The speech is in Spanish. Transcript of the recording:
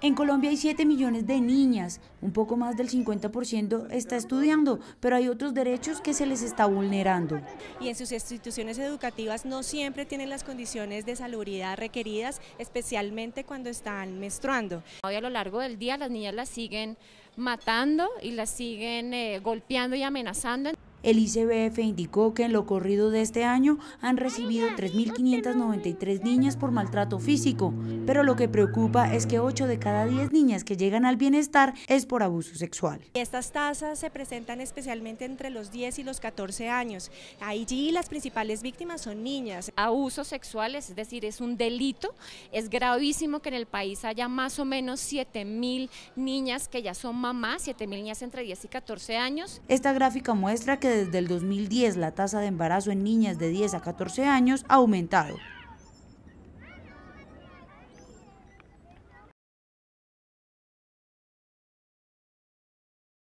En Colombia hay 7 millones de niñas, un poco más del 50% está estudiando, pero hay otros derechos que se les está vulnerando. Y en sus instituciones educativas no siempre tienen las condiciones de salubridad requeridas, especialmente cuando están menstruando. Hoy a lo largo del día las niñas las siguen matando y las siguen eh, golpeando y amenazando. El ICBF indicó que en lo corrido de este año han recibido 3.593 niñas por maltrato físico, pero lo que preocupa es que 8 de cada 10 niñas que llegan al bienestar es por abuso sexual. Estas tasas se presentan especialmente entre los 10 y los 14 años. Allí las principales víctimas son niñas. Abuso sexual, es decir, es un delito. Es gravísimo que en el país haya más o menos 7.000 niñas que ya son mamás, 7.000 niñas entre 10 y 14 años. Esta gráfica muestra que desde el 2010 la tasa de embarazo en niñas de 10 a 14 años ha aumentado.